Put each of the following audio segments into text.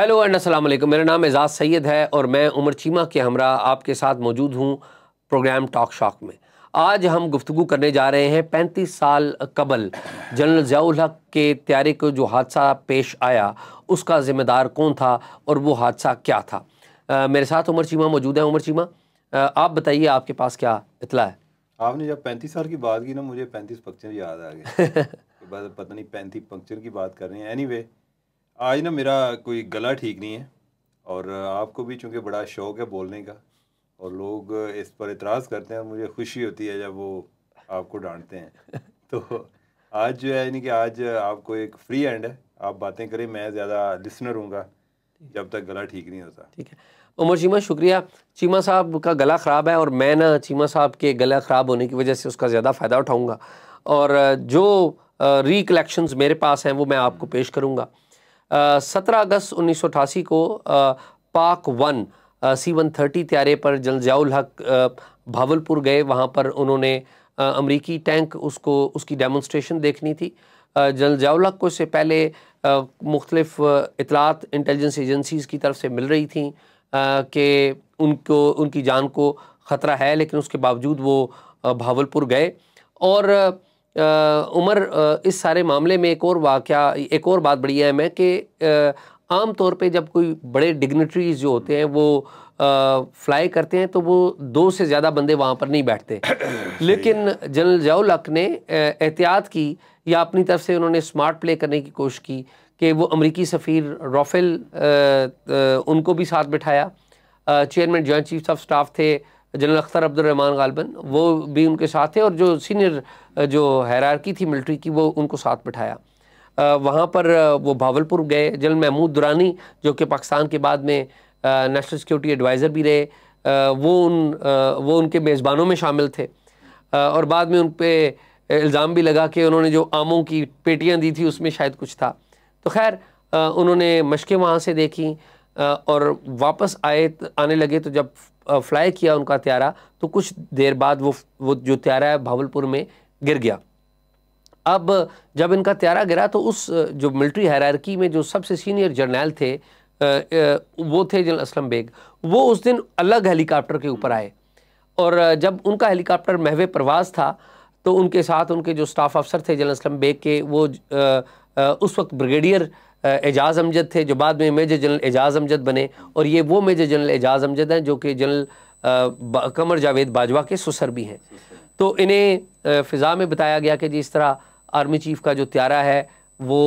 Hello and अस्सलाम मेरा नाम एजाज सैयद है और मैं उमर चीमा के हमरा आपके साथ मौजूद हूँ प्रोग्राम टॉक शॉक में आज हम गुफ्तु करने जा रहे हैं पैंतीस साल कबल जनरल जयाल हक के त्यारे को जो हादसा पेश आया उसका ज़िम्मेदार कौन था और वो हादसा क्या था आ, मेरे साथ उमर चीमा मौजूद है उमर चीमा आप बताइए आपके पास क्या इतला है आपने जब पैंतीस साल की बात की ना मुझे पैंतीस पंक्चर याद आ गए पता नहीं पैंतीस पंक्चर की बात कर रहे हैं एनी anyway, आज ना मेरा कोई गला ठीक नहीं है और आपको भी चूँकि बड़ा शौक़ है बोलने का और लोग इस पर इतराज़ करते हैं मुझे खुशी होती है जब वो आपको डांटते हैं तो आज जो है यानी कि आज आपको एक फ्री एंड है आप बातें करें मैं ज़्यादा लिसनर हूँगा जब तक गला ठीक नहीं होता ठीक है उमर चीमा शुक्रिया चीमा साहब का गला ख़राब है और मैं ना चीमा साहब के गला ख़राब होने की वजह से उसका ज़्यादा फ़ायदा उठाऊँगा और जो रिकलेक्शंस मेरे पास हैं वो मैं आपको पेश करूँगा सत्रह अगस्त उन्नीस को पाक वन सी वन थर्टी त्यारे पर जलजाउल हक भावलपुर गए वहाँ पर उन्होंने अमरीकी टैंक उसको उसकी डेमोन्स्ट्रेशन देखनी थी जलजाउल हक को इससे पहले मुख्तलफ इतलात इंटेलिजेंस एजेंसीज़ की तरफ से मिल रही थी कि उनको उनकी जान को ख़तरा है लेकिन उसके बावजूद वो भावलपुर गए और उमर इस सारे मामले में एक और वाक़ एक और बात बड़ी अहम है कि आम तौर पे जब कोई बड़े डिग्नेटरीज जो होते हैं वो फ्लाई करते हैं तो वो दो से ज़्यादा बंदे वहाँ पर नहीं बैठते लेकिन जनरल जाऊल हक ने एहतियात की या अपनी तरफ से उन्होंने स्मार्ट प्ले करने की कोशिश की कि वो अमरीकी सफ़ीर राफेल उनको भी साथ बिठाया chairman joint chief of staff थे जनरल अख्तर अब्दुलरहमान गालबन वो भी उनके साथ थे और जो सीनियर जो हैरारकी थी मिलिट्री की वो उनको साथ बिठाया वहाँ पर वो भावलपुर गए जनरल महमूद दुरानी जो कि पाकिस्तान के बाद में नेशनल सिक्योरिटी एडवाइज़र भी रहे वो उन वो उनके मेज़बानों में शामिल थे और बाद में उन पर इल्ज़ाम भी लगा कि उन्होंने जो आमों की पेटियाँ दी थी उसमें शायद कुछ था तो खैर उन्होंने मशकें वहाँ से देखी और वापस आए आने लगे तो जब फ्लाई किया उनका त्यारा तो कुछ देर बाद वो वो जो त्यारा है भावलपुर में गिर गया अब जब इनका त्यारा गिरा तो उस जो मिलिट्री हैरारकी में जो सबसे सीनियर जर्नैल थे वो थे जनरल असलम बेग वो उस दिन अलग हेलीकॉप्टर के ऊपर आए और जब उनका हेलीकॉप्टर महवे परवाज़ था तो उनके साथ उनके जो स्टाफ अफसर थे जनरल असलम बेग के वो उस वक्त ब्रिगेडियर एजाज अमजद थे जो बाद में मेजर जनरल एजाज अमजद बने और ये वो मेजर जनरल एजाज अमजद हैं जो कि जनरल कमर जावेद बाजवा के सुसर भी हैं तो इन्हें फ़िज़ा में बताया गया कि जी इस तरह आर्मी चीफ़ का जो त्यारा है वो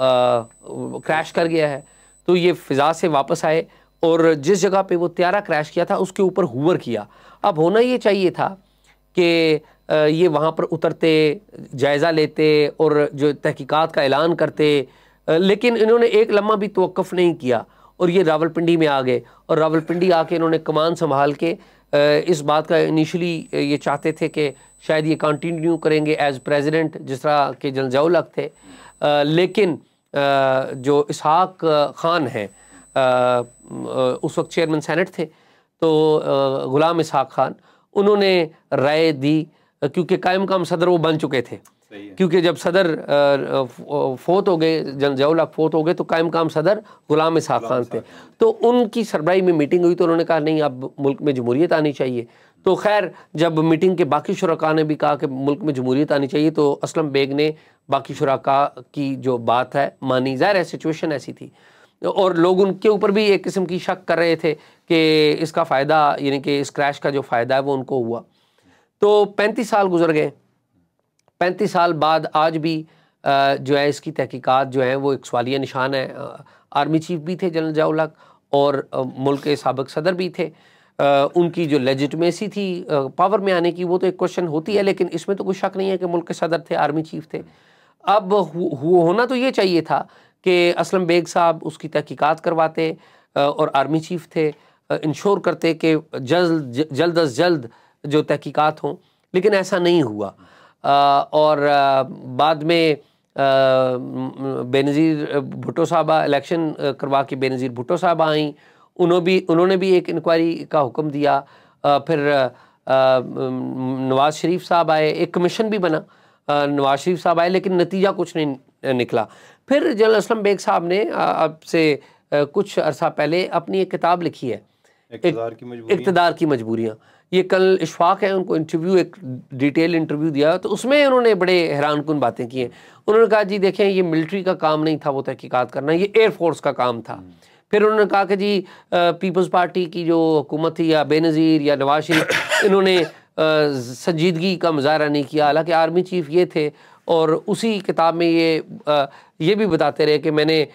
क्रैश कर गया है तो ये फ़िज़ा से वापस आए और जिस जगह पे वो त्यारा क्रैश किया था उसके ऊपर हुवर किया अब होना ये चाहिए था कि ये वहाँ पर उतरते जायज़ा लेते और जो तहकीकात का ऐलान करते लेकिन इन्होंने एक लम्हा भी तोक़फ़ नहीं किया और ये रावलपिंडी में आ गए और रावलपिंडी आके इन्होंने कमान संभाल के इस बात का इनिशियली ये चाहते थे कि शायद ये कंटिन्यू करेंगे एज प्रेसिडेंट जिस तरह के जनजाउल थे लेकिन जो इसहाक खान हैं उस वक्त चेयरमैन सेनेट थे तो ग़ुलाम इसहाक खान उन्होंने राय दी क्योंकि कायम काम सदर वो बन चुके थे क्योंकि जब सदर फोत हो गए जन जयाउल्ला फोत हो गए तो कायम काम सदर गुलाम इसहा खान थे तो उनकी सरबराही में मीटिंग हुई तो उन्होंने कहा नहीं अब मुल्क में जमहूरियत आनी चाहिए तो खैर जब मीटिंग के बाकी शुरा ने भी कहा कि मुल्क में जमहूरियत आनी चाहिए तो असलम बेग ने बाकी शुरा की जो बात है मानी ज़ाहिर है सिचुएशन ऐसी थी और लोग उनके ऊपर भी एक किस्म की शक कर रहे थे कि इसका फ़ायदा यानी कि इस क्रैश का जो फ़ायदा है वो उनको हुआ तो पैंतीस साल गुजर गए पैंतीस साल बाद आज भी जो है इसकी तहकीकात जो है वो एक सवालिया निशान है आर्मी चीफ भी थे जनरल जाउलक और मुल्क के सबक सदर भी थे उनकी जो लेजिटमेसी थी पावर में आने की वो तो एक क्वेश्चन होती है लेकिन इसमें तो कोई शक नहीं है कि मुल्क के सदर थे आर्मी चीफ थे अब वो होना तो ये चाहिए था कि असलम बेग साहब उसकी तहकीकात करवाते और आर्मी चीफ थे इंश्योर करते कि जल्द जल्द अज जल्द जो तहकीकात हों लेकिन ऐसा नहीं हुआ और बाद में बेनज़ीर भुटो साहबा इलेक्शन करवा के बेनज़ीर भुटो साहबा आई उन्होंने भी उन्होंने भी एक इंक्वायरी का हुक्म दिया फिर नवाज़ शरीफ साहब आए एक कमीशन भी बना नवाज शरीफ साहब आए लेकिन नतीजा कुछ नहीं निकला फिर जनरल असलम बेग साहब ने आपसे कुछ अरसा पहले अपनी एक किताब लिखी है इकतदार की मजबूरियाँ ये कल इशफाक है उनको इंटरव्यू एक डिटेल इंटरव्यू दिया तो उसमें उन्होंने बड़े हैरान कन बातें की हैं उन्होंने कहा जी देखें ये मिलिट्री का काम नहीं था वो तहकीकत करना ये एयरफोर्स का काम था हम्म। फिर उन्होंने कहा कि जी पीपल्स पार्टी की जो हुकूमत थी या बेनज़ीर या नवाज शरीफ इन्होंने संजीदगी का मुजाहरा नहीं किया हालांकि आर्मी चीफ ये थे और उसी किताब में ये ये भी बताते रहे कि मैंने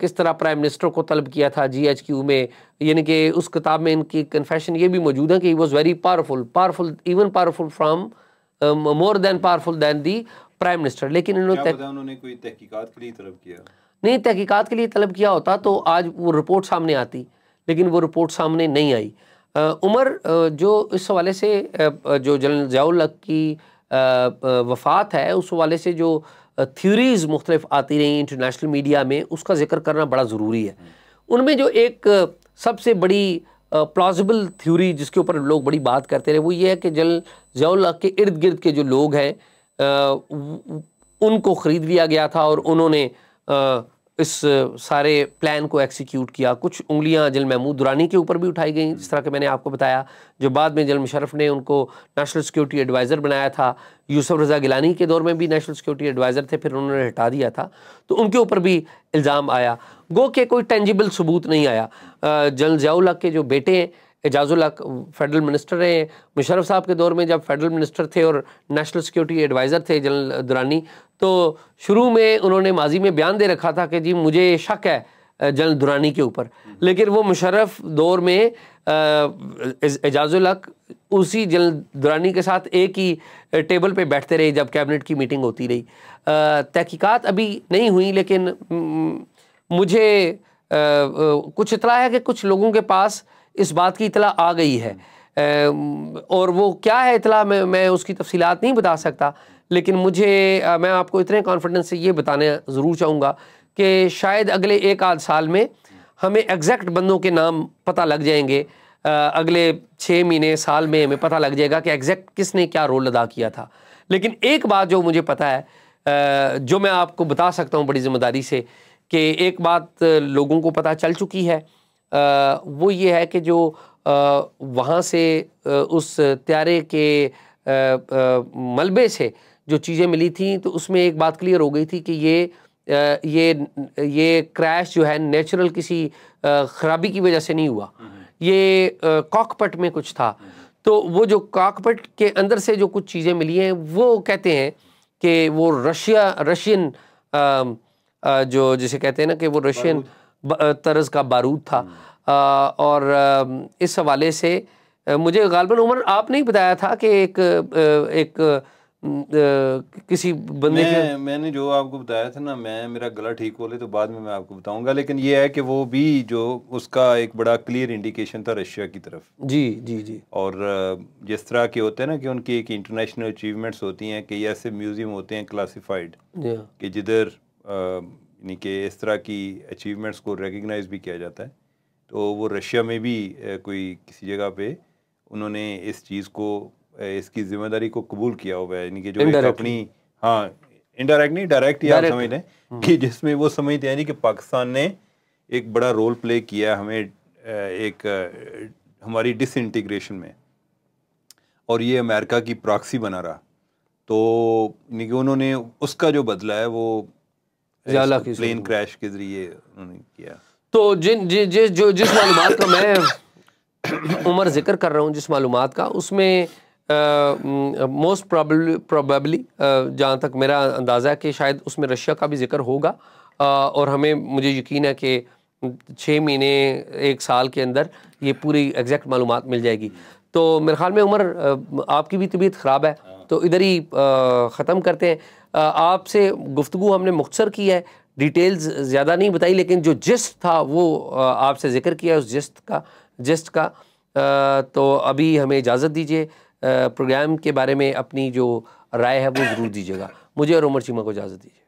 किस तरह प्राइम मिनिस्टर को तलब किया था जी एच क्यू में यानी कि उस किताब में इनकी कन्फेशन ये भी मौजूद है कि he was very powerful powerful even powerful from more than powerful than the prime minister लेकिन इन्होंने कोई के लिए तलब किया नहीं तहकीकात के लिए तलब किया होता तो आज वो रिपोर्ट सामने आती लेकिन वो रिपोर्ट सामने नहीं आई उमर जो इस हवाले से जो जनरल जयाउल की वफात है उस वाले से जो थ्योरीज़ मुख्तलिफ आती रहीं इंटरनेशनल मीडिया में उसका जिक्र करना बड़ा ज़रूरी है उनमें जो एक सबसे बड़ी प्लाजिबल थ्योरी जिसके ऊपर लोग बड़ी बात करते रहे वो ये है कि जल जौल के इर्द गिर्द के जो लोग हैं उनको ख़रीद लिया गया था और उन्होंने इस सारे प्लान को एक्सिक्यूट किया कुछ उंगलियां जल महमूद दुरानी के ऊपर भी उठाई गई जिस तरह के मैंने आपको बताया जो बाद में जल मुशरफ ने उनको नेशनल सिक्योरिटी एडवाइज़र बनाया था यूसुफ रज़ा गिलानी के दौर में भी नेशनल सिक्योरिटी एडवाइज़र थे फिर उन्होंने हटा दिया था तो उनके ऊपर भी इल्ज़ाम आया गो के कोई टेंजिबल सबूत नहीं आया जल जयाउल्ला के जो बेटे हैं एजाजुल फेडरल मिनिस्टर रहे मुशरफ साहब के दौर में जब फेडरल मिनिस्टर थे और नेशनल सिक्योरिटी एडवाइज़र थे जनरल दुरानी तो शुरू में उन्होंने माजी में बयान दे रखा था कि जी मुझे शक है जनरल दुरानी के ऊपर लेकिन वो मुशरफ दौर में एजाजुल उसी जनरल दुरानी के साथ एक ही टेबल पे बैठते रहे जब कैबिनेट की मीटिंग होती रही तहकीकात अभी नहीं हुई लेकिन मुझे कुछ इतला है कि कुछ लोगों के पास इस बात की इतला आ गई है और वो क्या है इतला मैं मैं उसकी तफसीलात नहीं बता सकता लेकिन मुझे मैं आपको इतने कॉन्फिडेंस से ये बताने ज़रूर चाहूँगा कि शायद अगले एक आध साल में हमें एग्जैक्ट बंदों के नाम पता लग जाएंगे अगले छः महीने साल में हमें पता लग जाएगा कि एग्जैक्ट किसने क्या रोल अदा किया था लेकिन एक बात जो मुझे पता है जो मैं आपको बता सकता हूँ बड़ी ज़िम्मेदारी से कि एक बात लोगों को पता चल चुकी है वो ये है कि जो वहाँ से उस त्यारे के मलबे से जो चीज़ें मिली थी तो उसमें एक बात क्लियर हो गई थी कि ये ये ये क्रैश जो है नेचुरल किसी खराबी की वजह से नहीं हुआ हम्म, हम्म। ये कॉकपट में कुछ था हम्म, तो वो जो कॉकपट के अंदर से जो कुछ चीज़ें मिली हैं वो कहते हैं कि वो रशिया रशियन जो जिसे कहते हैं ना कि वो रशियन तर्ज का बारूद था और इस हवाले से मुझे गालबन उमर आपने ही बताया था कि एक एक किसी बंदे मैं, मैंने जो आपको बताया था ना मैं मेरा गला ठीक हो ले तो बाद में मैं आपको बताऊंगा लेकिन ये है कि वो भी जो उसका एक बड़ा क्लियर इंडिकेशन था रशिया की तरफ जी जी जी और जिस तरह के होते हैं ना कि उनकी एक इंटरनेशनल अचीवमेंट्स होती हैं कि ऐसे म्यूजियम होते हैं क्लासीफाइड कि जिधर यानी कि इस तरह की अचीवमेंट्स को रिकगनाइज भी किया जाता है तो वो रशिया में भी कोई किसी जगह पे उन्होंने इस चीज़ को इसकी जिम्मेदारी को कबूल किया हुआ है यानी कि जो अपनी हाँ इनडायरेक्ट नहीं डायरेक्ट ही आप समझ लें हम्म। कि जिसमें वो समझते हैं कि पाकिस्तान ने एक बड़ा रोल प्ले किया हमें एक हमारी डिसइंटीग्रेशन में और ये अमेरिका की प्रॉक्सी बना रहा तो यानी कि उन्होंने उसका जो बदला है वो की प्लेन क्रैश के जरिए उन्होंने किया तो जिन जि, जि, जो जिस मालूम का मैं उम्र जिक्र कर रहा हूँ जिस मालूम का उसमें मोस्ट प्रोबेबली जहाँ तक मेरा अंदाज़ा है कि शायद उसमें रशिया का भी जिक्र होगा और हमें मुझे यकीन है कि छः महीने एक साल के अंदर ये पूरी एग्जैक्ट मालूम मिल जाएगी तो मेरे ख्याल में उम्र आपकी भी तबीयत ख़राब है हाँ। तो इधर ही ख़त्म करते हैं आपसे गुफ्तु हमने मुख्तर की है डिटेल्स ज़्यादा नहीं बताई लेकिन जो जिस्ट था वो आपसे ज़िक्र किया उस जिस्ट का जिस्ट का तो अभी हमें इजाज़त दीजिए प्रोग्राम के बारे में अपनी जो राय है वो ज़रूर दीजिएगा मुझे और उमर चीमा को इजाज़त दीजिए